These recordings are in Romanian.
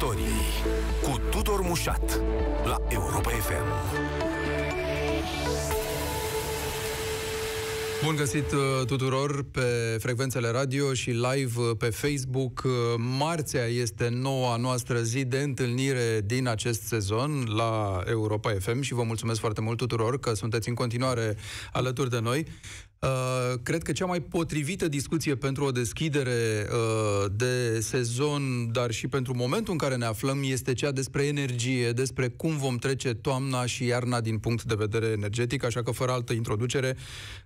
istoriei cu Tudor Mușat la Europa FM. Bun găsit uh, tuturor pe frecvențele radio și live uh, pe Facebook. Uh, marțea este noua noastră zi de întâlnire din acest sezon la Europa FM și vă mulțumesc foarte mult tuturor că sunteți în continuare alături de noi. Uh, cred că cea mai potrivită discuție pentru o deschidere uh, de sezon, dar și pentru momentul în care ne aflăm, este cea despre energie, despre cum vom trece toamna și iarna din punct de vedere energetic, așa că fără altă introducere,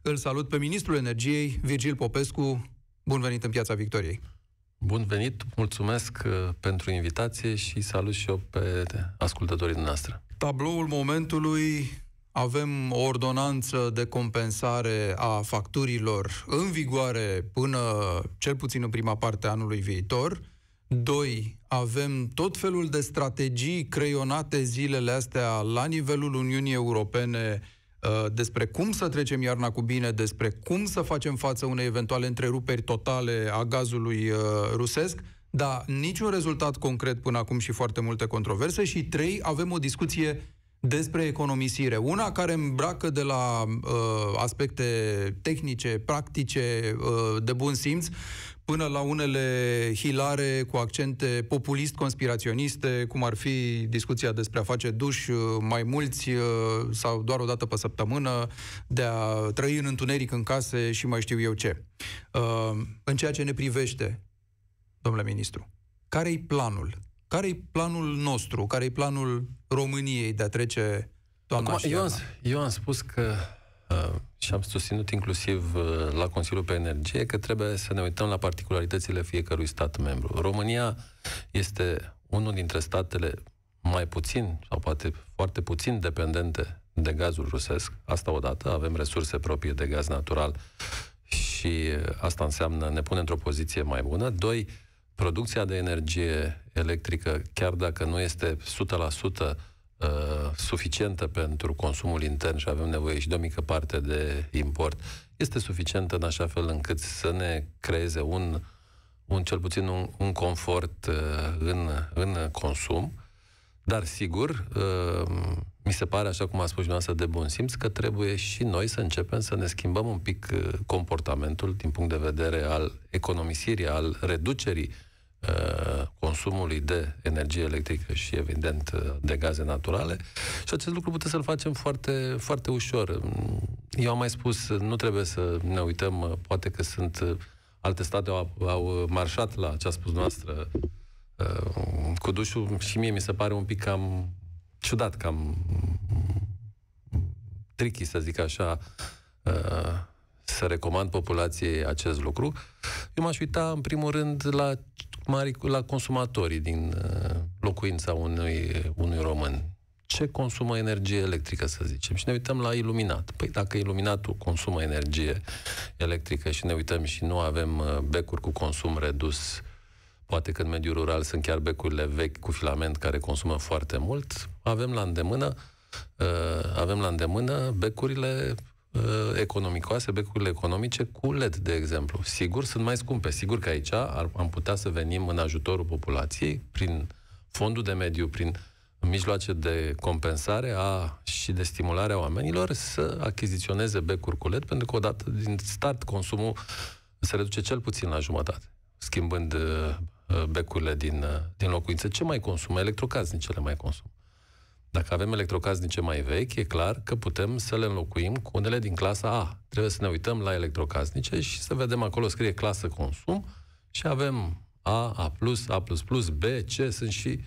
îl salut pe Ministrul Energiei, Virgil Popescu. Bun venit în Piața Victoriei! Bun venit, mulțumesc uh, pentru invitație și salut și eu pe ascultătorii noastre. Tabloul momentului avem o ordonanță de compensare a facturilor în vigoare până cel puțin în prima parte a anului viitor. Doi, avem tot felul de strategii creionate zilele astea la nivelul Uniunii Europene uh, despre cum să trecem iarna cu bine, despre cum să facem față unei eventuale întreruperi totale a gazului uh, rusesc, dar niciun rezultat concret până acum și foarte multe controverse. Și trei, avem o discuție despre economisire. Una care îmbracă de la uh, aspecte tehnice, practice, uh, de bun simț, până la unele hilare cu accente populist-conspiraționiste, cum ar fi discuția despre a face duș uh, mai mulți uh, sau doar o dată pe săptămână, de a trăi în întuneric în case și mai știu eu ce. Uh, în ceea ce ne privește, domnule ministru, care-i planul? care e planul nostru, care e planul României de a trece toamna Acum, și eu, am, eu am spus că uh, și am susținut inclusiv uh, la Consiliul pe Energie că trebuie să ne uităm la particularitățile fiecărui stat membru. România este unul dintre statele mai puțin sau poate foarte puțin dependente de gazul rusesc. Asta odată, avem resurse proprii de gaz natural și uh, asta înseamnă ne pune într-o poziție mai bună. Doi, uh, producția de energie electrică, chiar dacă nu este 100% uh, suficientă pentru consumul intern și avem nevoie și de o mică parte de import, este suficientă în așa fel încât să ne creeze un, un cel puțin un, un confort uh, în, în consum dar, sigur, uh, mi se pare, așa cum a spus dumneavoastră, de bun simț, că trebuie și noi să începem să ne schimbăm un pic uh, comportamentul din punct de vedere al economisirii, al reducerii uh, consumului de energie electrică și, evident, de gaze naturale. Și acest lucru putem să-l facem foarte, foarte ușor. Eu am mai spus, nu trebuie să ne uităm, poate că sunt alte state au, au marșat la ce a spus noastră Uh, cu dușul și mie mi se pare un pic cam ciudat, cam tricky, să zic așa, uh, să recomand populației acest lucru. Eu m-aș uita, în primul rând, la, mari, la consumatorii din uh, locuința unui, unui român. Ce consumă energie electrică, să zicem? Și ne uităm la iluminat. Păi dacă iluminatul consumă energie electrică și ne uităm și nu avem becuri cu consum redus uh, poate că în mediul rural sunt chiar becurile vechi cu filament care consumă foarte mult, avem la îndemână uh, avem la îndemână becurile uh, economicoase, becurile economice cu LED, de exemplu. Sigur, sunt mai scumpe. Sigur că aici ar, am putea să venim în ajutorul populației prin fondul de mediu, prin mijloace de compensare a, și de stimulare a oamenilor să achiziționeze becuri cu LED, pentru că odată din start consumul se reduce cel puțin la jumătate, schimbând uh, Uh, becurile din, uh, din locuință. Ce mai consumă? Electrocasnicele mai consumă. Dacă avem electrocaznice mai vechi, e clar că putem să le înlocuim cu unele din clasa A. Trebuie să ne uităm la electrocasnice și să vedem acolo scrie clasă consum și avem A, A+, A++, B, C, sunt și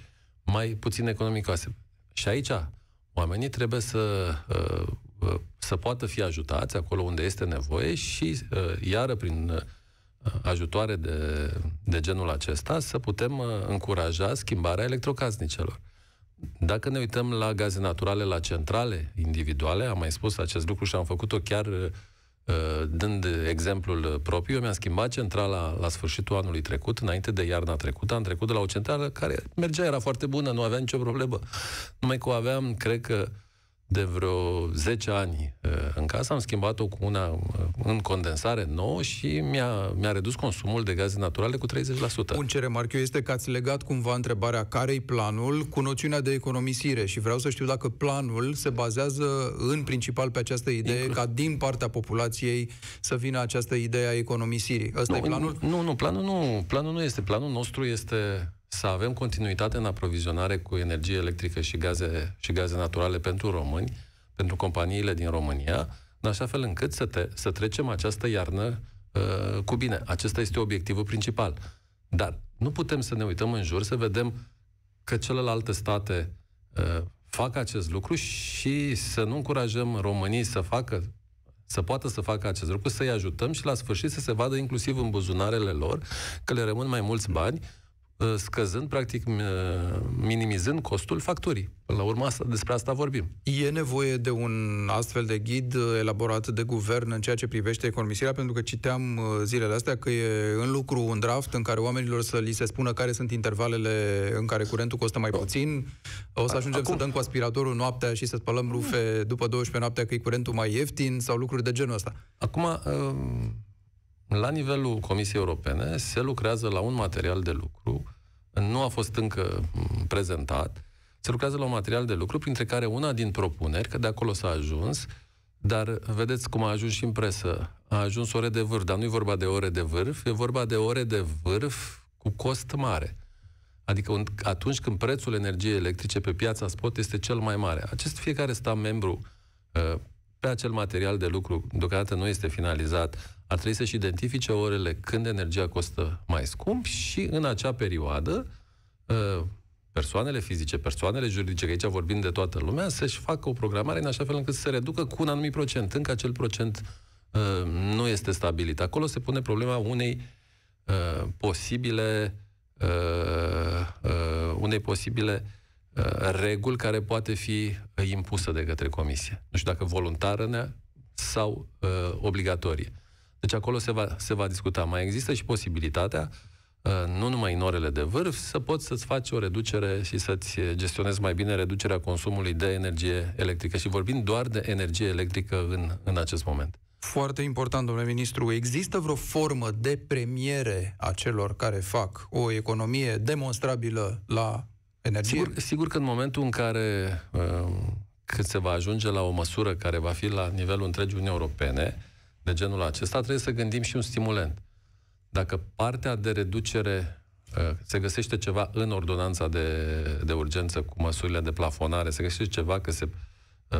mai puțin economicoase. Și aici oamenii trebuie să, uh, să poată fi ajutați acolo unde este nevoie și iară prin ajutoare de, de genul acesta să putem uh, încuraja schimbarea electrocasnicelor. Dacă ne uităm la gaze naturale, la centrale individuale, am mai spus acest lucru și am făcut-o chiar uh, dând exemplul propriu, eu mi-am schimbat centrala la sfârșitul anului trecut, înainte de iarna trecută, am trecut de la o centrală care mergea, era foarte bună, nu avea nicio problemă. Numai că o aveam, cred că, de vreo 10 ani uh, în casă, am schimbat-o cu una uh, în condensare nouă și mi-a, mi-a redus consumul de gaze naturale cu 30%. Un ce remarc eu este că ați legat cumva întrebarea care-i planul cu noțiunea de economisire și vreau să știu dacă planul se bazează în principal pe această idee Inclu... ca din partea populației să vină această idee a economisirii. Ăsta nu, e planul? Nu, nu, planul nu, planul nu este. Planul nostru este să avem continuitate în aprovizionare cu energie electrică și gaze, și gaze naturale pentru români, pentru companiile din România, în așa fel încât să, te, să trecem această iarnă uh, cu bine. Acesta este obiectivul principal. Dar nu putem să ne uităm în jur, să vedem că celelalte state uh, fac acest lucru și să nu încurajăm românii să facă să poată să facă acest lucru, să-i ajutăm și la sfârșit să se vadă inclusiv în buzunarele lor că le rămân mai mulți bani Uh, scăzând, practic uh, minimizând costul facturii. La urmă, asta, despre asta vorbim. E nevoie de un astfel de ghid uh, elaborat de guvern în ceea ce privește economisirea, pentru că citeam zilele astea că e în lucru un draft în care oamenilor să li se spună care sunt intervalele în care curentul costă mai da. puțin. O să ajungem Acum... să dăm cu aspiratorul noaptea și să spălăm rufe după 12 noaptea că e curentul mai ieftin sau lucruri de genul ăsta. Acum, la nivelul Comisiei Europene se lucrează la un material de lucru, nu a fost încă prezentat, se lucrează la un material de lucru, printre care una din propuneri, că de acolo s-a ajuns, dar vedeți cum a ajuns și în presă, a ajuns ore de vârf, dar nu e vorba de ore de vârf, e vorba de ore de vârf cu cost mare. Adică atunci când prețul energiei electrice pe piața spot este cel mai mare. Acest fiecare stat membru uh, pe acel material de lucru, deocamdată nu este finalizat, ar trebui să-și identifice orele când energia costă mai scump și în acea perioadă ă, persoanele fizice, persoanele juridice, că aici vorbim de toată lumea, să-și facă o programare în așa fel încât să se reducă cu un anumit procent. Încă acel procent ă, nu este stabilit. Acolo se pune problema unei ă, posibile unei posibile Uh, reguli care poate fi uh, impusă de către comisie. Nu știu dacă voluntară sau uh, obligatorie. Deci acolo se va, se va discuta. Mai există și posibilitatea, uh, nu numai în orele de vârf, să poți să-ți faci o reducere și să-ți gestionezi mai bine reducerea consumului de energie electrică. Și vorbim doar de energie electrică în, în acest moment. Foarte important, domnule ministru. Există vreo formă de premiere a celor care fac o economie demonstrabilă la energie. Sigur, sigur că în momentul în care uh, cât se va ajunge la o măsură care va fi la nivelul întregii Uniunii Europene, de genul acesta, trebuie să gândim și un stimulent. Dacă partea de reducere uh, se găsește ceva în ordonanța de, de urgență cu măsurile de plafonare, se găsește ceva că se, 85%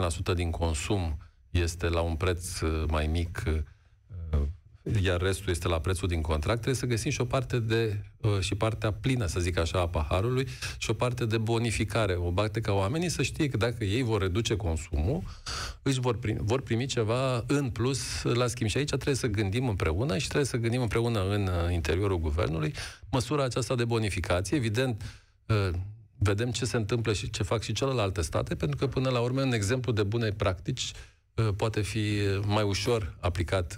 uh, din consum este la un preț mai mic iar restul este la prețul din contract, trebuie să găsim și o parte de, uh, și partea plină, să zic așa, a paharului și o parte de bonificare. O parte ca oamenii să știe că dacă ei vor reduce consumul, își vor primi, vor primi ceva în plus la schimb. Și aici trebuie să gândim împreună și trebuie să gândim împreună în uh, interiorul guvernului măsura aceasta de bonificație. Evident, uh, vedem ce se întâmplă și ce fac și celelalte state, pentru că până la urmă un exemplu de bune practici poate fi mai ușor aplicat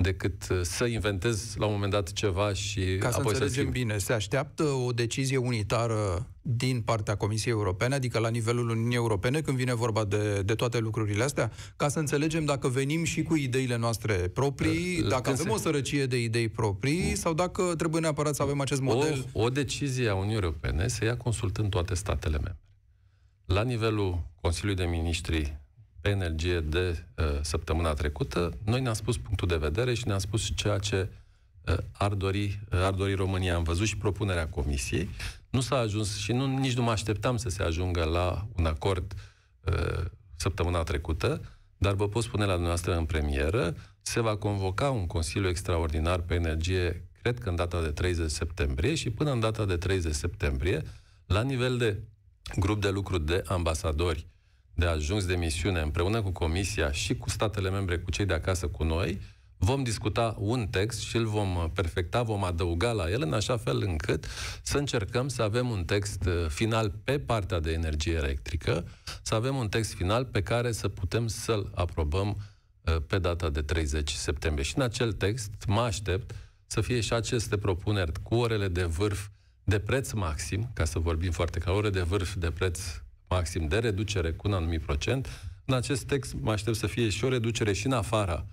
decât uh, să inventez la un moment dat ceva și Ca să apoi înțelegem să schimb. bine, se așteaptă o decizie unitară din partea Comisiei Europene, adică la nivelul Uniunii Europene, când vine vorba de, de toate lucrurile astea, ca să înțelegem dacă venim și cu ideile noastre proprii, la, dacă avem se... o sărăcie de idei proprii, mm. sau dacă trebuie neapărat să avem acest model. O, o decizie a Uniunii Europene se ia consultând toate statele membre. La nivelul Consiliului de Ministri pe energie de uh, săptămâna trecută, noi ne-am spus punctul de vedere și ne-am spus ceea ce uh, ar, dori, uh, ar dori România. Am văzut și propunerea Comisiei. Nu s-a ajuns și nu, nici nu mă așteptam să se ajungă la un acord uh, săptămâna trecută, dar vă pot spune la dumneavoastră în premieră, se va convoca un Consiliu Extraordinar pe Energie, cred că în data de 30 septembrie și până în data de 30 septembrie, la nivel de grup de lucru de ambasadori de ajuns de misiune împreună cu Comisia și cu statele membre, cu cei de acasă, cu noi, vom discuta un text și îl vom perfecta, vom adăuga la el în așa fel încât să încercăm să avem un text uh, final pe partea de energie electrică, să avem un text final pe care să putem să-l aprobăm uh, pe data de 30 septembrie. Și în acel text mă aștept să fie și aceste propuneri cu orele de vârf de preț maxim, ca să vorbim foarte clar, ore de vârf de preț maxim de reducere cu un anumit procent. În acest text mă aștept să fie și o reducere și în afara,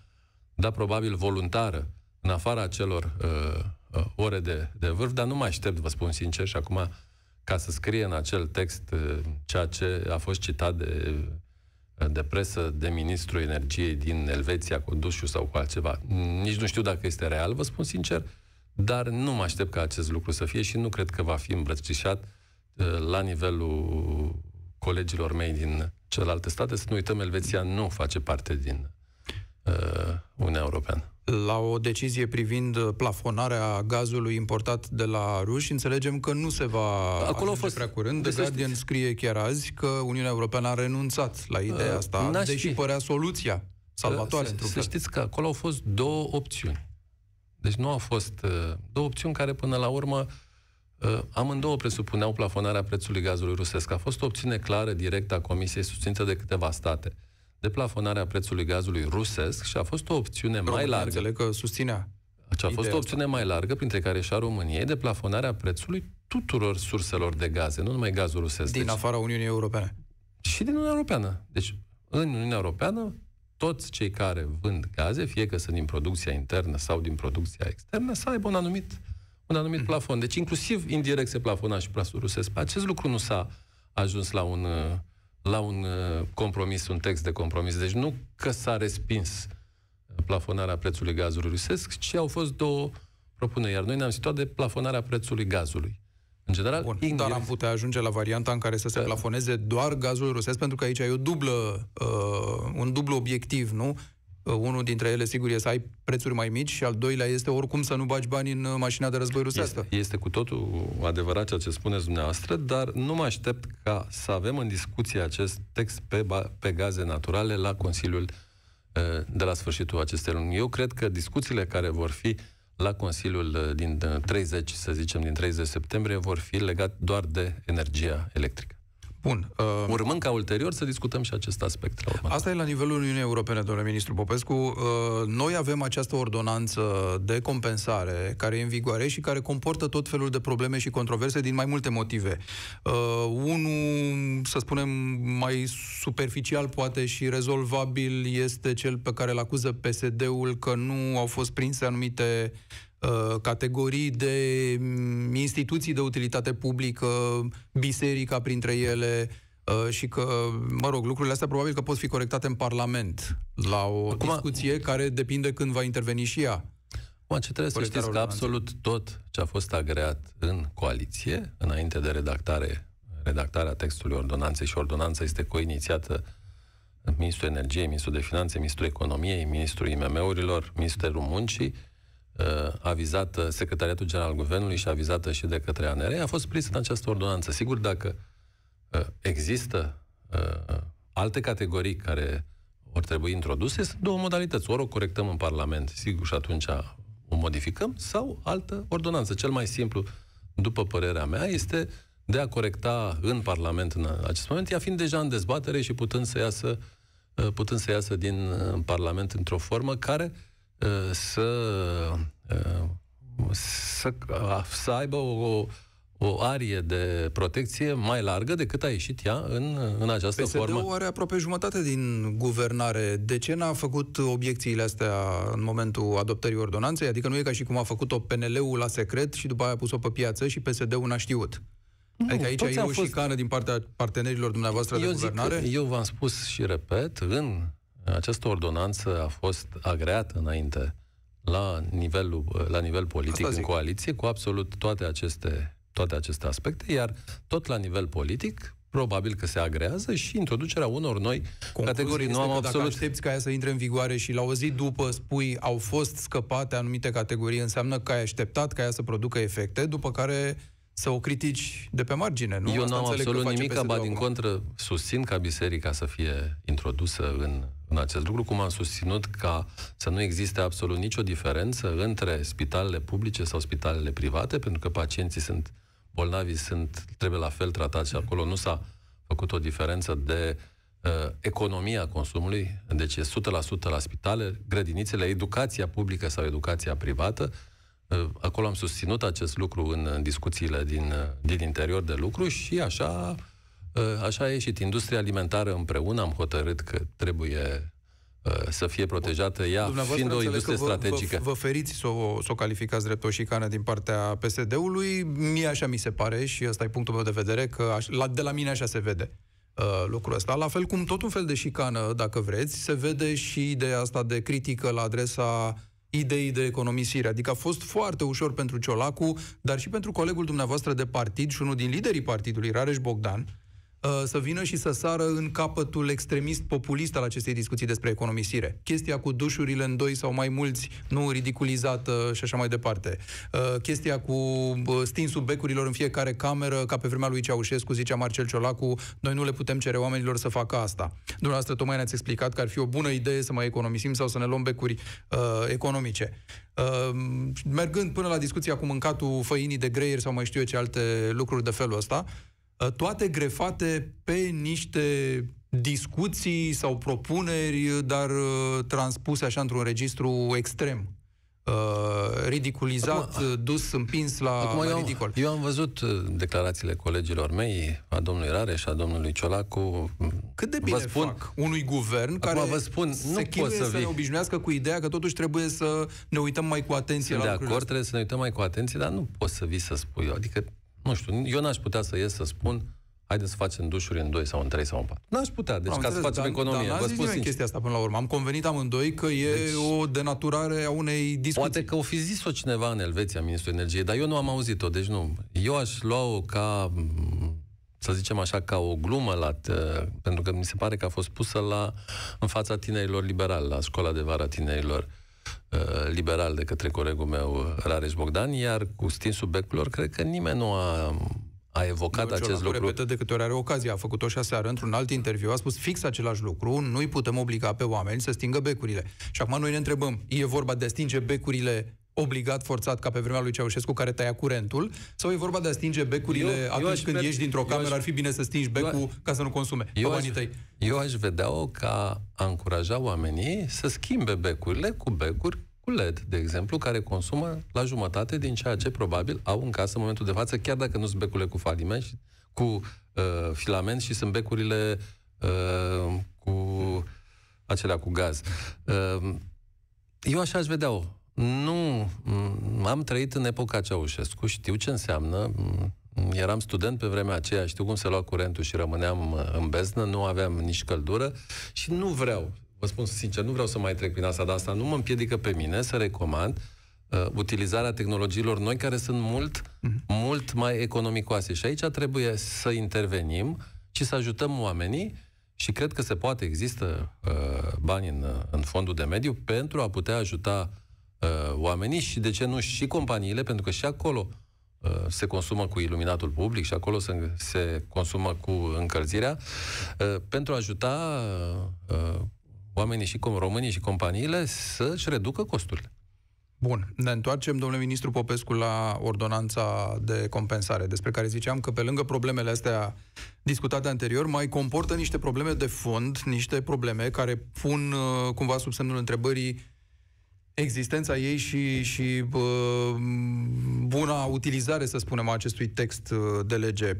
dar probabil voluntară, în afara acelor uh, uh, ore de, de vârf, dar nu mă aștept, vă spun sincer, și acum ca să scrie în acel text uh, ceea ce a fost citat de, uh, de presă de ministrul energiei din Elveția cu Dușu sau cu altceva. Nici nu știu dacă este real, vă spun sincer, dar nu mă aștept ca acest lucru să fie și nu cred că va fi îmbrățișat uh, la nivelul colegilor mei din celelalte state, să nu uităm, Elveția nu face parte din uh, Uniunea Europeană. La o decizie privind plafonarea gazului importat de la ruși, înțelegem că nu se va Acolo a fost prea curând. The Guardian știți. scrie chiar azi că Uniunea Europeană a renunțat la ideea uh, asta, deși fi. părea soluția salvatoare. Uh, să, să știți că acolo au fost două opțiuni. Deci nu au fost uh, două opțiuni care până la urmă uh, Uh, amândouă presupuneau plafonarea prețului gazului rusesc. A fost o opțiune clară, directă a Comisiei, susținută de câteva state. De plafonarea prețului gazului rusesc și a fost o opțiune România mai largă. Înțeleg că susținea. Și deci a fost o opțiune asta. mai largă, printre care și a României, de plafonarea prețului tuturor surselor de gaze, nu numai gazul rusesc. Din deci, afara Uniunii Europene. Și din Uniunea Europeană. Deci, în Uniunea Europeană, toți cei care vând gaze, fie că sunt din producția internă sau din producția externă, să aibă un anumit un anumit plafon. Deci inclusiv indirect se plafona și prasul rusesc. Acest lucru nu s-a ajuns la un, la un uh, compromis, un text de compromis. Deci nu că s-a respins uh, plafonarea prețului gazului rusesc, ci au fost două propuneri. Iar noi ne-am situat de plafonarea prețului gazului. În general, Bun, indirect. dar am putea ajunge la varianta în care să se da. plafoneze doar gazul rusesc, pentru că aici e o dublă, uh, un dublu obiectiv, nu? Uh, unul dintre ele, sigur, e să ai prețuri mai mici și al doilea este oricum să nu bagi bani în uh, mașina de război rusească. Este, este cu totul adevărat ceea ce spuneți dumneavoastră, dar nu mă aștept ca să avem în discuție acest text pe, pe gaze naturale la Consiliul uh, de la sfârșitul acestei luni. Eu cred că discuțiile care vor fi la Consiliul din 30, să zicem, din 30 septembrie vor fi legate doar de energia electrică. Bun. Uh, Urmând ca ulterior să discutăm și acest aspect. La urmă. Asta e la nivelul Uniunii Europene, domnule ministru Popescu. Uh, noi avem această ordonanță de compensare care e în vigoare și care comportă tot felul de probleme și controverse din mai multe motive. Uh, unul, să spunem, mai superficial poate și rezolvabil este cel pe care îl acuză PSD-ul că nu au fost prinse anumite uh, Uh, categorii de mm, instituții de utilitate publică, biserica printre ele, uh, și că, mă rog, lucrurile astea probabil că pot fi corectate în Parlament, la o Acum, discuție care depinde când va interveni și ea. Acum, ce trebuie să știți că absolut tot ce a fost agreat în coaliție, înainte de redactare, redactarea textului ordonanței și ordonanța este coinițiată Ministrul Energiei, Ministrul de Finanțe, Ministrul Economiei, Ministrul IMM-urilor, Ministerul Muncii, Uh, avizată Secretariatul General al Guvernului și avizată și de către ANR, a fost prinsă în această ordonanță. Sigur, dacă uh, există uh, alte categorii care vor trebui introduse, sunt două modalități. Ori o corectăm în Parlament, sigur, și atunci o modificăm, sau altă ordonanță. Cel mai simplu, după părerea mea, este de a corecta în Parlament în acest moment, ea fiind deja în dezbatere și putând să iasă, putând să iasă din Parlament într-o formă care uh, Uh, să, uh, să, să aibă o, o arie de protecție mai largă decât a ieșit ea în, în această PSD formă. PSD-ul are aproape jumătate din guvernare. De ce n-a făcut obiecțiile astea în momentul adoptării ordonanței? Adică nu e ca și cum a făcut-o PNL-ul la secret și după aia a pus-o pe piață și PSD-ul n-a știut. Nu, adică aici e ai o fost... șicană din partea partenerilor dumneavoastră eu de guvernare? Zic, eu v-am spus și repet, în această ordonanță a fost agreată înainte la, nivelul, la nivel politic în coaliție cu absolut toate aceste, toate aceste aspecte, iar tot la nivel politic probabil că se agrează și introducerea unor noi Concluzia categorii. Nu am că absolut... Dacă aștepți ca ea să intre în vigoare și la o zi după spui au fost scăpate anumite categorii, înseamnă că ai așteptat ca ea să producă efecte, după care să o critici de pe margine. Nu? Eu nu am absolut nimic, ba din acum. contră, susțin ca biserica să fie introdusă în, în acest lucru, cum am susținut ca să nu existe absolut nicio diferență între spitalele publice sau spitalele private, pentru că pacienții sunt bolnavii, sunt, trebuie la fel tratați și acolo nu s-a făcut o diferență de uh, economia consumului, deci e 100% la spitale, grădinițele, educația publică sau educația privată, Ă, acolo am susținut acest lucru în, discuțiile din, din interior de lucru și așa, ă, așa a ieșit. Industria alimentară împreună am hotărât că trebuie ă, să fie protejată ea, fiind o industrie strategică. Vă, vă feriți să o, să o calificați drept o șicană din partea PSD-ului, mie așa mi se pare și ăsta e punctul meu de vedere, că aș, la, de la mine așa se vede lucrul ăsta. La fel cum tot un fel de șicană, dacă vreți, se vede și ideea asta de critică la adresa uh, idei de economisire. Adică a fost foarte ușor pentru Ciolacu, dar și pentru colegul dumneavoastră de partid și unul din liderii partidului, Rareș Bogdan, Uh, să vină și să sară în capătul extremist populist al acestei discuții despre economisire. Chestia cu dușurile în doi sau mai mulți, nu ridiculizată și așa mai departe. Uh, chestia cu uh, stinsul becurilor în fiecare cameră, ca pe vremea lui Ceaușescu, zicea Marcel Ciolacu, noi nu le putem cere oamenilor să facă asta. Dumneavoastră, tocmai ne-ați explicat că ar fi o bună idee să mai economisim sau să ne luăm becuri uh, economice. Uh, mergând până la discuția cu mâncatul făinii de greier sau mai știu eu ce alte lucruri de felul ăsta, uh, Ă, toate grefate pe niște discuții sau propuneri, ă, dar ă, transpuse așa într-un registru extrem. Uh, ridiculizat, acum, dus, împins la, acum la eu, ridicol. Eu am văzut declarațiile colegilor mei, a domnului Rare și a domnului Ciolacu. Cât de bine vă spun, fac unui guvern care vă spun, se nu pot să, să ne obișnuiască cu ideea că totuși trebuie să ne uităm mai cu atenție Sunt la de acord, trebuie să ne uităm mai cu atenție, dar nu poți să vii să spui. Adică nu știu, eu n-aș putea să ies să spun haideți să facem dușuri în 2 sau în 3 sau în 4. N-aș putea, deci am ca înțeles, să facem dar, economie. Dar n-a zis chestia asta până la urmă. Am convenit amândoi că e deci, o denaturare a unei discuții. Poate că o fi zis-o cineva în Elveția, Ministrul Energiei, dar eu nu am auzit-o, deci nu. Eu aș lua-o ca, să zicem așa, ca o glumă, la, pentru că mi se pare că a fost pusă la, în fața tinerilor liberali, la școala de vară a tinerilor Uh, liberal de către colegul meu Rares Bogdan, iar cu stinsul becurilor cred că nimeni nu a a evocat nu, acest lucru. Repetă de câte ori are ocazia, a făcut-o și aseară într-un alt interviu, a spus fix același lucru, nu-i putem obliga pe oameni să stingă becurile. Și acum noi ne întrebăm, e vorba de a stinge becurile obligat, forțat, ca pe vremea lui Ceaușescu, care tăia curentul, sau e vorba de a stinge becurile eu, atunci eu aș când ieși dintr-o cameră, aș, ar fi bine să stingi becul eu, ca să nu consume eu aș, tăi. Eu aș vedea-o ca a încuraja oamenii să schimbe becurile cu becuri cu LED, de exemplu, care consumă la jumătate din ceea ce probabil au în casă în momentul de față, chiar dacă nu sunt becurile cu faliment, cu uh, filament și sunt becurile uh, cu acelea cu gaz. Uh, eu așa aș vedea-o nu, am trăit în epoca Ceaușescu, știu ce înseamnă, mm, eram student pe vremea aceea, știu cum se lua curentul și rămâneam uh, în beznă, nu aveam nici căldură și nu vreau, vă spun sincer, nu vreau să mai trec prin asta, dar asta nu mă împiedică pe mine să recomand uh, utilizarea tehnologiilor noi care sunt mult, mm-hmm. mult mai economicoase. Și aici trebuie să intervenim și să ajutăm oamenii și cred că se poate, există uh, bani în, în fondul de mediu pentru a putea ajuta uh, uh, oamenii și, de ce nu, și companiile, pentru că și acolo uh, se consumă cu iluminatul public și acolo se, se consumă cu încălzirea, uh, pentru a ajuta uh, uh, oamenii și com- românii și companiile să-și reducă costurile. Bun, ne întoarcem, domnule ministru Popescu, la ordonanța de compensare, despre care ziceam că pe lângă problemele astea discutate anterior, mai comportă niște probleme de fond, niște probleme care pun uh, cumva sub semnul întrebării existența ei și, și buna utilizare, să spunem, a acestui text uh, de lege.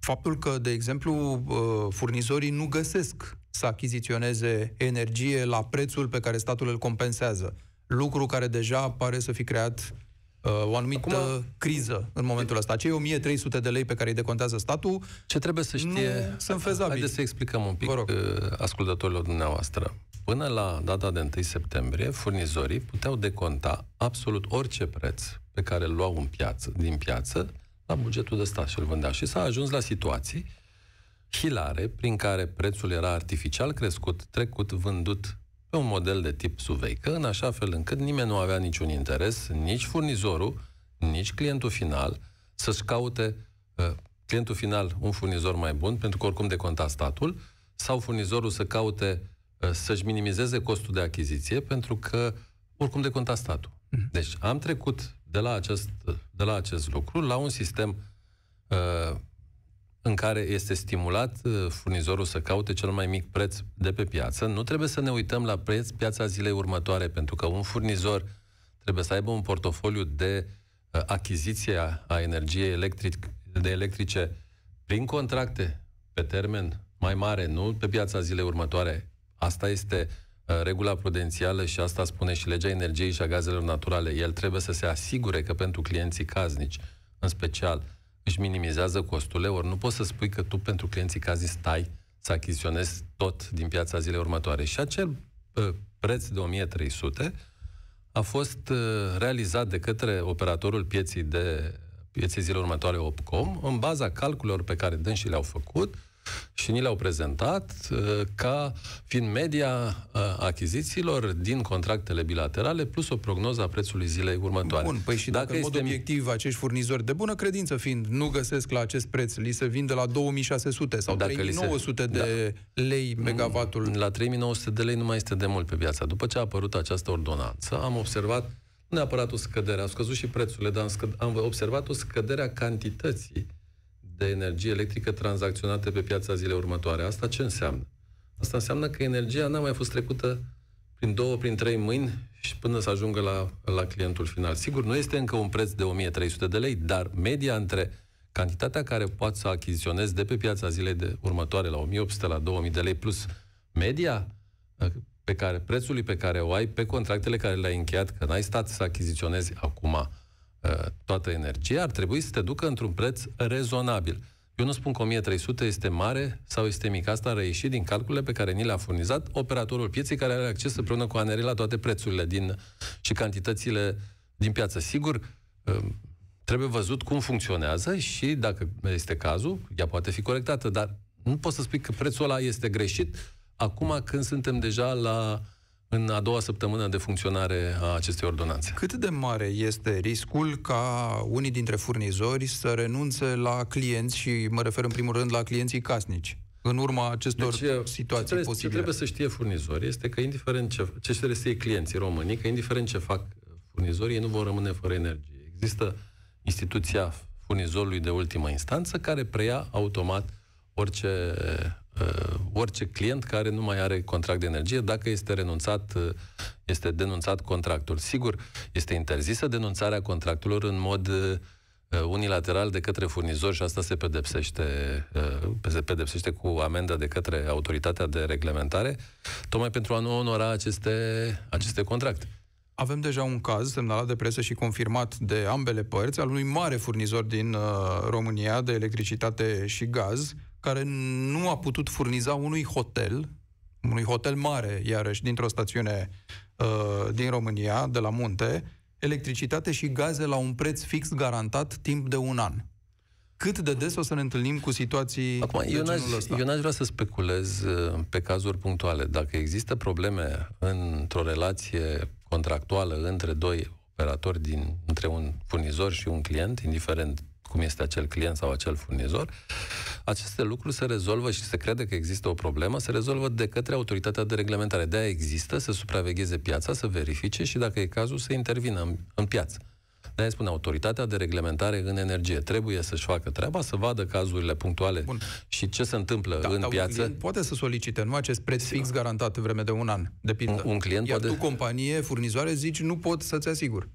Faptul că, de exemplu, furnizorii nu găsesc să achiziționeze energie la prețul pe care statul îl compensează. Lucru care deja pare să fi creat Uh, o anumită Acum, criză în momentul ăsta. Cei 1300 de lei pe care îi decontează statul ce trebuie să știe... sunt fezabili. Haideți să explicăm un pic rog. Uh, ascultătorilor dumneavoastră. Până la data de 1 septembrie, furnizorii puteau deconta absolut orice preț pe care îl luau în piață, din piață la bugetul de stat și îl vândea. Și s-a ajuns la situații hilare prin care prețul era artificial crescut, trecut, vândut pe un model de tip suveică, în așa fel încât nimeni nu avea niciun interes, nici furnizorul, nici clientul final, să-și caute uh, clientul final un furnizor mai bun, pentru că oricum deconta statul, sau furnizorul să caute uh, să-și minimizeze costul de achiziție, pentru că oricum deconta statul. Mhm. Deci am trecut de la acest, de la acest lucru la un sistem uh, în care este stimulat uh, furnizorul să caute cel mai mic preț de pe piață. Nu trebuie să ne uităm la preț piața zilei următoare, pentru că un furnizor trebuie să aibă un portofoliu de uh, achiziție a energiei electric, de electrice prin contracte pe termen mai mare, nu pe piața zilei următoare. Asta este uh, regula prudențială și asta spune și legea energiei și a gazelor naturale. El trebuie să se asigure că pentru clienții caznici, în special, își minimizează costurile, ori nu poți să spui că tu pentru clienții cazi stai să achiziționezi tot din piața zilei următoare. Și acel uh, preț de 1300 a fost uh, realizat de către operatorul pieții de pieței zilei următoare Opcom, în baza calculelor pe care dânșii le-au făcut, uh, și ni le-au prezentat uh, ca fiind media uh, achizițiilor din contractele bilaterale plus o prognoză a prețului zilei următoare. Bun, păi și dacă, dacă în mod obiectiv acești furnizori de bună credință fiind nu găsesc la acest preț, li se vinde la 2600 sau dacă 3900 se... Da. de da. lei megavatul. Mm, la 3900 de lei nu mai este de mult pe piață. După ce a apărut această ordonanță, am observat neapărat o scădere, am scăzut și prețurile, dar am, scă- am observat o scădere a cantității de energie electrică tranzacționate pe piața zilei următoare. Asta ce înseamnă? Asta înseamnă că energia n-a mai fost trecută prin două, prin trei mâini și până să ajungă la, la clientul final. Sigur, nu este încă un preț de 1300 de lei, dar media între cantitatea care poate să achiziționezi de pe piața zilei de următoare la 1800, la 2000 de lei plus media uh, pe care, prețului pe care o ai pe contractele care le-ai încheiat, că n-ai stat să achiziționezi acum Uh, toată energia, ar trebui să te ducă într-un preț rezonabil. Eu nu spun că 1300 este mare sau este mic. Asta a reieșit din calculele pe care ni le-a furnizat operatorul pieței care are acces împreună cu ANRE la toate prețurile din, și cantitățile din piață. Sigur, uh, trebuie văzut cum funcționează și, dacă este cazul, ea poate fi corectată, dar nu poți să spui că prețul ăla este greșit acum când suntem deja la în a doua săptămână de funcționare a acestei ordonanțe. Cât de mare este riscul ca unii dintre furnizori să renunțe la clienți și mă refer în primul rând la clienții casnici? în urma acestor deci, situații ce trebuie, posibile. Ce trebuie să știe furnizorii este că, indiferent ce, ce trebuie să știe clienții românii, că indiferent ce fac furnizorii, ei nu vor rămâne fără energie. Există instituția furnizorului de ultimă instanță care preia automat orice uh, orice client care nu mai are contract de energie dacă este renunțat, uh, este denunțat contractul. Sigur, este interzisă denunțarea contractelor în mod uh, unilateral de către furnizor și asta se pedepsește, uh, se pedepsește cu amendă de către autoritatea de reglementare, tocmai pentru a nu onora aceste, aceste contracte. Avem deja un caz semnalat de presă și confirmat de ambele părți al unui mare furnizor din uh, România de electricitate și gaz, care nu a putut furniza unui hotel, unui hotel mare, iarăși, dintr-o stațiune uh, din România, de la munte, electricitate și gaze la un preț fix garantat timp de un an. Cât de des o să ne întâlnim cu situații Acum, de eu n-aș, eu n-aș vrea să speculez uh, pe cazuri punctuale. Dacă există probleme într-o relație contractuală între doi operatori, din, între un furnizor și un client, indiferent cum este acel client sau acel furnizor, aceste lucruri se rezolvă și se crede că există o problemă, se rezolvă de către autoritatea de reglementare. De-aia există să supravegheze piața, să verifice și dacă e cazul să intervină în, în piață. De-aia spune, autoritatea de reglementare în energie trebuie să-și facă treaba, să vadă cazurile punctuale Bun. și ce se întâmplă da, în da, piață. Un client poate să solicite, nu acest preț Sigur. fix garantat vreme de un an, de Un, un client Iar poate... tu, companie, furnizoare, zici, nu pot să-ți asigur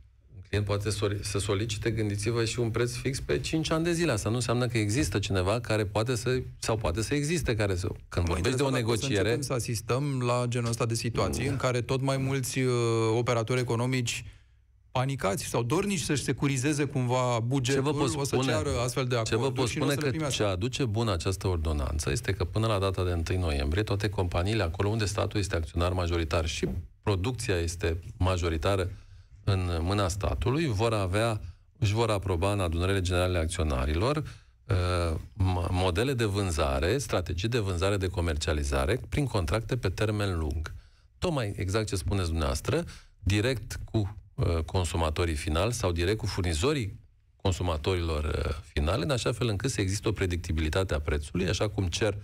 client poate să solicite, gândiți-vă și un preț fix pe 5 ani de zile. Asta nu înseamnă că există cineva care poate să, sau poate să existe, care să, când mă vorbești de o negociere... Să, să asistăm la genul ăsta de situații mm. în care tot mai mulți uh, operatori economici panicați sau dornici să-și securizeze cumva bugetul, ce vă pot spune, o să ceară astfel de acorduri Ce vă pot spune că ce aduce bun această ordonanță este că până la data de 1 noiembrie toate companiile, acolo unde statul este acționar majoritar și producția este majoritară în mâna statului vor avea, își vor aproba în adunările generale acționarilor uh, modele de vânzare, strategii de vânzare de comercializare prin contracte pe termen lung. Tocmai exact ce spuneți dumneavoastră, direct cu uh, consumatorii finali sau direct cu furnizorii consumatorilor uh, finale, în așa fel încât să există o predictibilitate a prețului, așa cum cer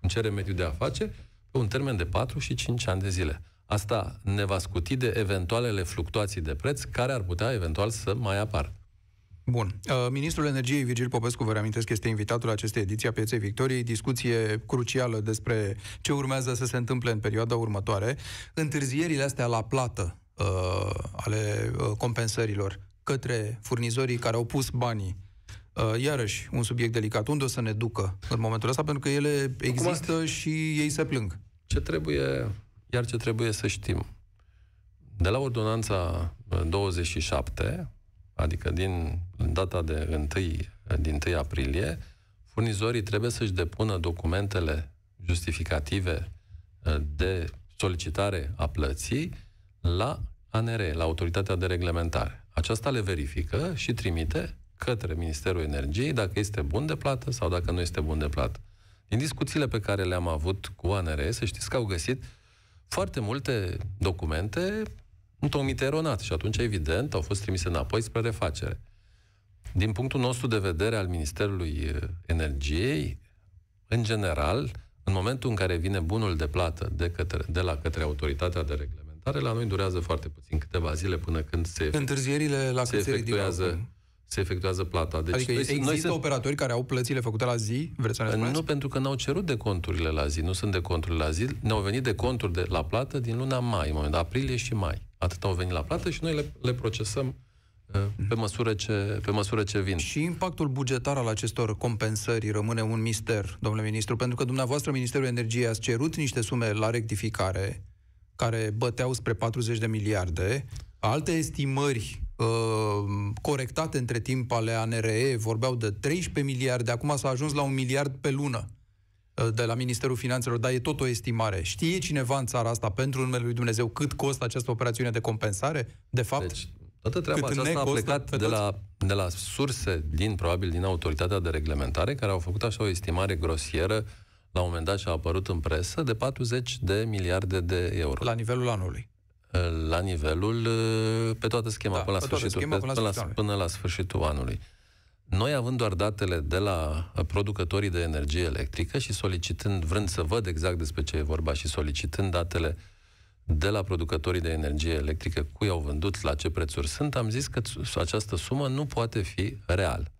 cum cere mediul de afaceri, pe un termen de 4 și 5 ani de zile. Asta ne va scuti de eventualele fluctuații de preț care ar putea eventual să mai apară. Bun. Uh, ministrul Energiei Virgil Popescu, vă reamintesc, este invitatul acestei ediții a Pieței Victoriei, discuție crucială despre ce urmează să se întâmple în perioada următoare. Întârzierile astea la plată uh, ale uh, compensărilor către furnizorii care au pus banii uh, iarăși, un subiect delicat. Unde o să ne ducă în momentul ăsta? Pentru că ele există Acum, și ei se plâng. Ce trebuie iar ce trebuie să știm? De la ordonanța 27, uh, adică din data de 1, uh, din 1 aprilie, furnizorii trebuie să-și depună documentele justificative uh, de solicitare a plății la ANR, la Autoritatea de Reglementare. Aceasta le verifică și trimite către Ministerul Energiei dacă este bun de plată sau dacă nu este bun de plată. Din discuțiile pe care le-am avut cu ANR, să știți că au găsit foarte multe documente omite eronat și atunci, evident, au fost trimise înapoi spre refacere. Din punctul nostru de vedere al Ministerului eh, Energiei, în general, în momentul în care vine bunul de plată de, către, de la către autoritatea de reglementare, la noi durează foarte puțin, câteva zile până când se... Întârzierile la se se efectuează se efectuează plata. Deci adică noi, există noi sunt... operatori care au plățile făcute la zi? Vreți să ne spuneți? Nu, pentru că n-au cerut de conturile la zi, nu sunt de conturile la zi, ne-au venit de conturi de la plată din luna mai, în momentul aprilie și mai. Atât au venit la plată și noi le, le procesăm uh, mhm. pe măsură, ce, pe măsură ce vin. Și impactul bugetar al acestor compensări rămâne un mister, domnule ministru, pentru că dumneavoastră, Ministerul Energiei, ați cerut niște sume la rectificare care băteau spre 40 de miliarde. Alte estimări Uh, corectate între timp ale ANRE, vorbeau de 13 miliarde, acum s-a ajuns la un miliard pe lună uh, de la Ministerul Finanțelor, dar e tot o estimare. Știe cineva în țara asta, pentru numele lui Dumnezeu, cât costă această operațiune de compensare? De fapt, deci, toată treaba cât aceasta a plecat de la, de la surse din, probabil, din autoritatea de reglementare, care au făcut așa o estimare grosieră, la un moment dat și a apărut în presă, de 40 de miliarde de euro. La nivelul anului la nivelul, uh, pe toată schema, da, până, la sfârșitul, schema până, la până, la, până la sfârșitul anului. Noi, având doar datele de la uh, producătorii de energie electrică și solicitând, vrând să văd exact despre ce e vorba și solicitând datele de la producătorii de energie electrică, cui au vândut, la ce prețuri sunt, am zis că această sumă nu poate fi real.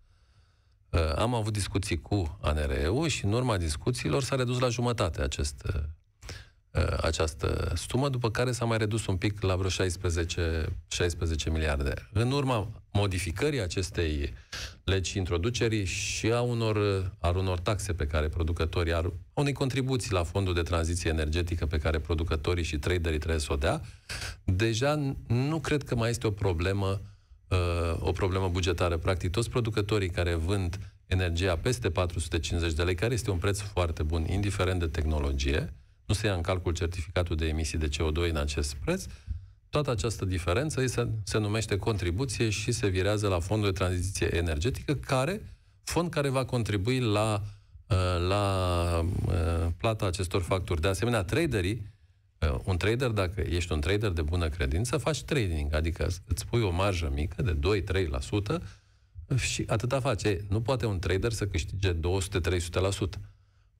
Uh, am avut discuții cu ANRE-ul și în urma discuțiilor s-a redus la jumătate acest Uh, această sumă, după care s-a mai redus un pic la vreo 16, 16 miliarde. În urma modificării acestei legi introducerii și a unor, uh, a unor taxe pe care producătorii ar, unei contribuții la fondul de tranziție energetică pe care producătorii și traderii trebuie să o dea, deja nu cred că mai este o problemă uh, o problemă bugetară. Practic, toți producătorii care vând energia peste 450 de lei, care este un preț foarte bun, indiferent de tehnologie, nu se ia în calcul certificatul de emisii de CO2 în acest preț, toată această diferență se, se numește contribuție și se virează la fondul de tranziție energetică, care, fond care va contribui la, uh, la uh, plata acestor facturi. De asemenea, traderii, uh, un trader, dacă ești un trader de bună credință, faci trading, adică îți pui o marjă mică de 2-3% și atâta face. Nu poate un trader să câștige 200-300%.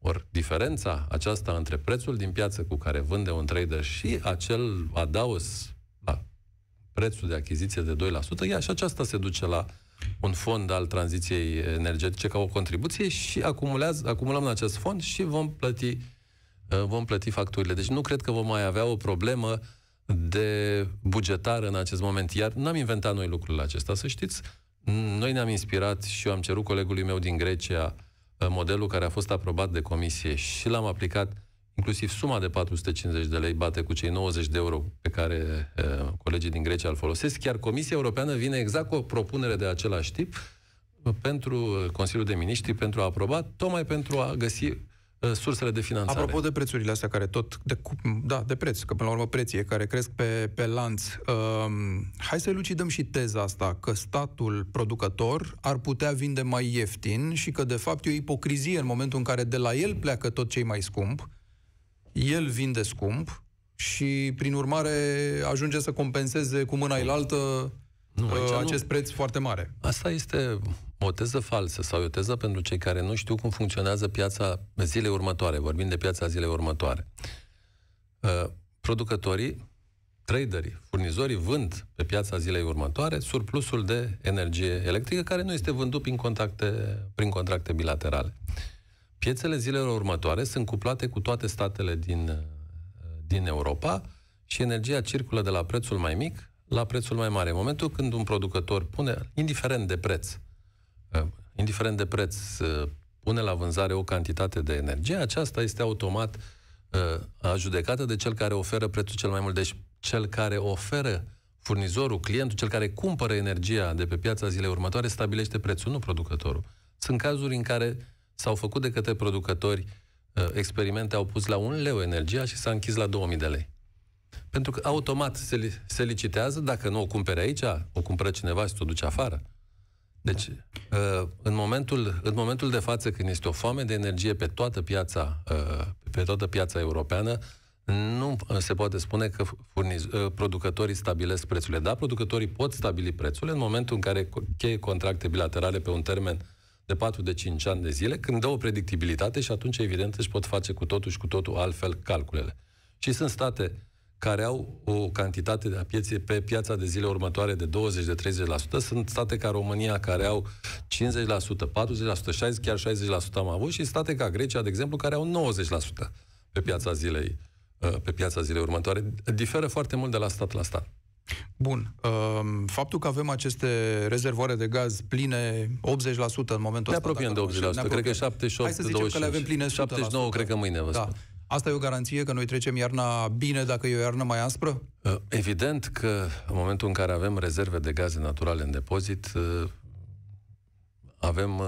Ori diferența aceasta între prețul din piață cu care vânde un trader și acel adaos la prețul de achiziție de 2%, ea și aceasta se duce la un fond al tranziției energetice ca o contribuție și acumulează, acumulăm în acest fond și vom plăti, uh, vom plăti facturile. Deci nu cred că vom mai avea o problemă de bugetar în acest moment. Iar n-am inventat noi lucrul acesta, să știți. Noi ne-am inspirat și eu am cerut colegului meu din Grecia modelul care a fost aprobat de comisie și l-am aplicat, inclusiv suma de 450 de lei bate cu cei 90 de euro pe care uh, colegii din Grecia îl folosesc, chiar Comisia Europeană vine exact cu o propunere de același tip pentru eh, Consiliul de Miniștri pentru a aproba, tocmai pentru a găsi Uh, sursele de finanțare. Apropo de prețurile astea care tot... De, da, de preț, că până la urmă preții care cresc pe, pe lanț. Um, hai să lucidăm și teza asta, că statul producător ar putea vinde mai ieftin și că de fapt e o ipocrizie în momentul în care de la el pleacă tot ce mai scump, el vinde scump și prin urmare ajunge să compenseze cu mâna ilaltă nu, uh, acest nu... preț foarte mare. Asta este o teză falsă sau o teză pentru cei care nu știu cum funcționează piața zilei următoare. Vorbim de piața zilei următoare. Uh, producătorii, traderii, furnizorii vând pe piața zilei următoare surplusul de energie electrică care nu este vândut prin, contacte, prin contracte bilaterale. Piețele zilelor următoare sunt cuplate cu toate statele din, uh, din Europa și energia circulă de la prețul mai mic la prețul mai mare. În momentul când un producător pune, indiferent de preț, uh, indiferent de preț, uh, pune la vânzare o cantitate de energie, aceasta este automat uh, ajudecată de cel care oferă prețul cel mai mult. Deci cel care oferă furnizorul, clientul, cel care cumpără energia de pe piața zilei următoare, stabilește prețul, nu producătorul. Sunt cazuri în care s-au făcut de către producători experimente, au pus la un leu energia și s-a închis la 2000 de lei. Pentru că automat se, li- se licitează, dacă nu o cumpere aici, o cumpără cineva și o duce afară. Deci, da. uh, în momentul, în momentul de față, când este o foame de energie pe toată piața, uh, pe toată piața europeană, nu uh, se poate spune că furniz, producătorii stabilesc prețurile. Da, producătorii pot stabili prețurile în momentul în care cheie contracte bilaterale pe un termen de 4 de 5 ani de zile, când dă o predictibilitate și atunci, evident, își pot face cu totul și cu totul altfel calculele. Și sunt state care au o cantitate de piețe pe piața de zile următoare de 20-30%. Sunt state ca România care au 50%, 40%, 60%, chiar 60% am avut și state ca Grecia, de exemplu, care au 90% pe piața zilei uh, pe piața zilei următoare. Diferă foarte mult de la stat la stat. Bun. Um, faptul că avem aceste rezervoare de gaz pline 80% în momentul ne ăsta... Ne apropiem de 80%, cred că 78, Hai să zicem 25, că le avem pline 100%. 79, cred că mâine vă da. spun. Asta e o garanție că noi trecem iarna bine dacă e o iarnă mai aspră? Ă, evident că în momentul în care avem rezerve de gaze naturale în depozit, ă, avem ă,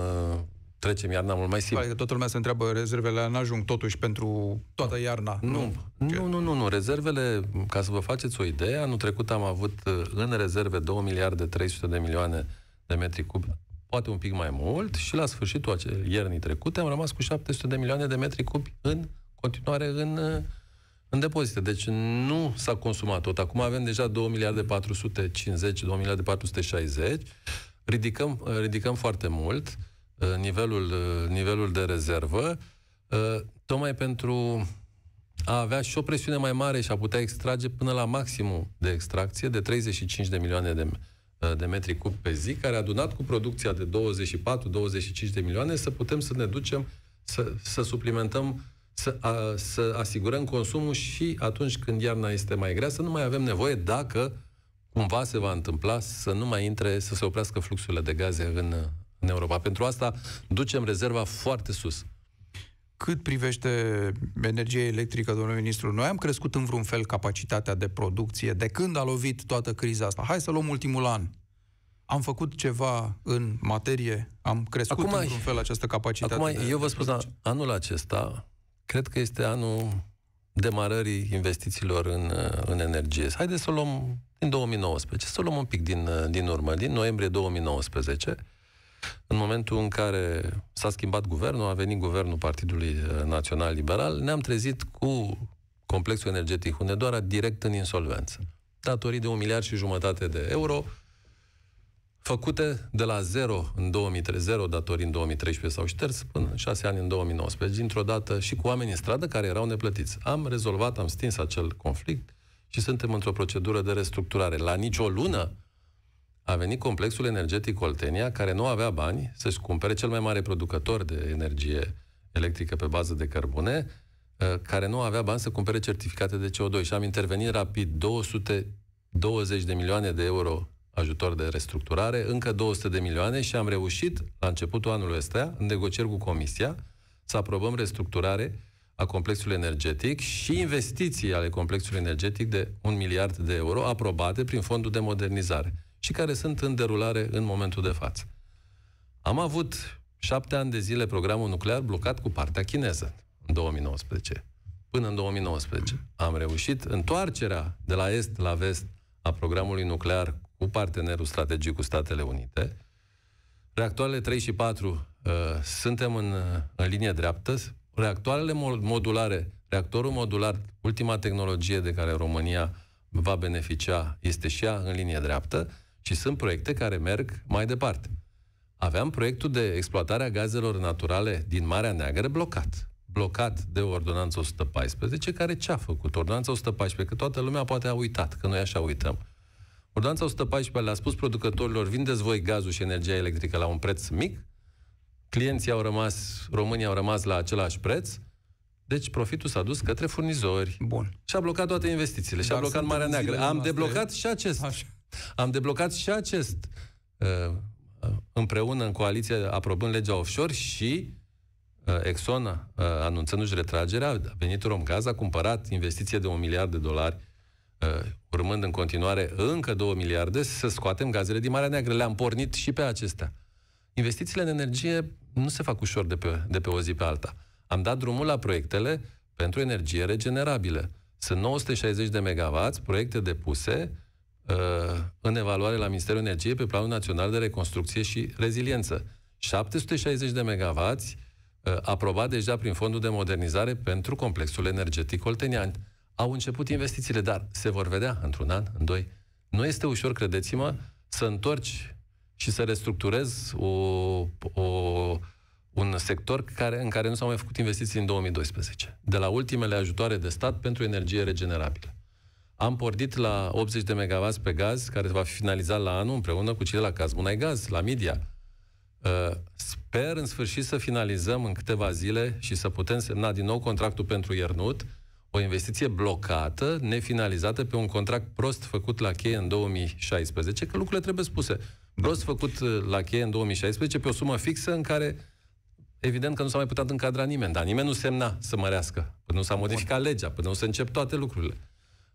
trecem iarna mult mai simplu. Adică toată lumea se întreabă, rezervele nu ajung totuși pentru toată iarna. Nu, nu, nu, nu, nu, nu. Rezervele, ca să vă faceți o idee, anul trecut am avut în rezerve 2 miliarde 300 de milioane de metri cub, poate un pic mai mult, și la sfârșitul iernii trecute am rămas cu 700 de milioane de metri cubi în continuare în, uh, în depozite. Deci nu s-a consumat tot. Acum avem deja 2 miliarde 450, 2 miliarde 460. Ridicăm, uh, ridicăm foarte mult uh, nivelul, nivelul de rezervă, tocmai pentru a avea și o presiune mai mare și a putea extrage până la maximum de extracție de 35 de milioane de, de metri cub pe zi, care adunat cu producția de 24-25 de milioane, să putem să ne ducem să, să suplimentăm să, a, să asigurăm consumul și atunci când iarna este mai grea, să nu mai avem nevoie dacă cumva se va întâmpla să nu mai intre, să se oprească fluxurile de gaze în, în Europa. Pentru asta ducem rezerva foarte sus. Cât privește energia electrică, domnule ministru, noi am crescut în vreun fel capacitatea de producție de când a lovit toată criza asta. Hai să luăm ultimul an. Am făcut ceva în materie, am crescut acum, într-un fel această capacitate. Acum, de, eu vă spun, anul acesta, Cred că este anul demarării investițiilor în, uh, în energie. Haideți să o luăm din 2019, să o luăm un pic din, uh, din urmă, din noiembrie 2019, în momentul în care s-a schimbat guvernul, a venit guvernul Partidului uh, Național Liberal, ne-am trezit cu complexul energetic Hunedoara direct în insolvență. Datorii de un miliard și jumătate de euro, făcute de la 0 în 2030, datorii în 2013 sau șters, până 6 ani în 2019, dintr-o dată și cu oameni în stradă care erau neplătiți. Am rezolvat, am stins acel conflict și suntem într-o procedură de restructurare. La nicio lună a venit complexul energetic Oltenia, care nu avea bani să-și cumpere cel mai mare producător de energie electrică pe bază de cărbune, eh, care nu avea bani să cumpere certificate de CO2 și am intervenit rapid 220 de milioane de euro ajutor de restructurare, încă 200 de milioane și am reușit, la începutul anului ăsta, în negocieri cu Comisia, să aprobăm restructurare a complexului energetic și investiții ale complexului energetic de un miliard de euro aprobate prin fondul de modernizare și care sunt în derulare în momentul de față. Am avut șapte ani de zile programul nuclear blocat cu partea chineză în 2019. Până în 2019 am reușit întoarcerea de la est la vest a programului nuclear cu partenerul strategic cu Statele Unite. Reactoarele 3 și 4 uh, suntem în, uh, în linie dreaptă. Reactoarele modulare, reactorul modular, ultima tehnologie de care România va beneficia, este și ea în linie dreaptă și sunt proiecte care merg mai departe. Aveam proiectul de exploatare a gazelor naturale din Marea Neagră blocat. Blocat de Ordonanța 114, care ce a făcut? Ordonanța 114, că toată lumea poate a uitat, că noi așa uităm Ordonanța 114 le-a spus producătorilor, vindeți voi gazul și energia electrică la un preț mic, clienții au rămas, românii au rămas la același preț, deci profitul s-a dus către furnizori. Bun. Și a blocat toate investițiile, și a blocat Marea Neagră. Am deblocat și acest. Așa. Am deblocat și acest uh, împreună în coaliție aprobând legea offshore și uh, Exxon uh, anunțându-și retragerea, a venit Romgaz, a cumpărat investiție de un miliard de dolari Uh, urmând în continuare încă 2 miliarde, să scoatem gazele din Marea Neagră. Le-am pornit și pe acestea. Investițiile în energie nu se fac ușor de pe, de pe o zi pe alta. Am dat drumul la proiectele pentru energie regenerabile. Sunt 960 de megawatts, proiecte depuse uh, în evaluare la Ministerul Energiei pe Planul Național de Reconstrucție și Reziliență. 760 de megawatts uh, aprobat deja prin Fondul de Modernizare pentru Complexul Energetic Oltenian au început investițiile, dar se vor vedea într-un an, în doi. Nu este ușor, credeți-mă, să întorci și să restructurezi o, o, un sector care, în care nu s-au mai făcut investiții în 2012, de la ultimele ajutoare de stat pentru energie regenerabilă. Am pornit la 80 de MW pe gaz, care va fi finalizat la anul împreună cu de la Cazmunai Gaz, la Media. Uh, sper în sfârșit să finalizăm în câteva zile și să putem semna din nou contractul pentru Iernut, o investiție blocată, nefinalizată, pe un contract prost făcut la cheie în 2016, că lucrurile trebuie spuse. Da. Prost făcut uh, la cheie în 2016 pe o sumă fixă în care evident că nu s-a mai putut încadra nimeni, dar nimeni nu semna să mărească, până nu s-a modificat legea, până nu se încep toate lucrurile.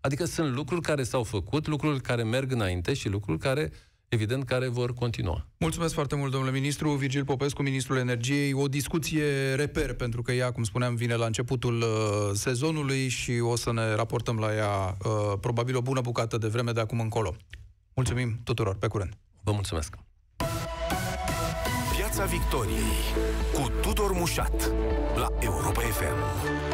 Adică sunt lucruri care s-au făcut, lucruri care merg înainte și lucruri care uh, evident, care vor continua. Mulțumesc foarte mult, domnule ministru. Virgil Popescu, ministrul energiei. O discuție reper, pentru că ea, cum spuneam, vine la începutul uh, sezonului și o să ne raportăm la ea uh, probabil o bună bucată de vreme de acum încolo. Mulțumim tuturor, pe curând. Vă mulțumesc. Piața Victoriei cu Tudor Mușat la Europa FM.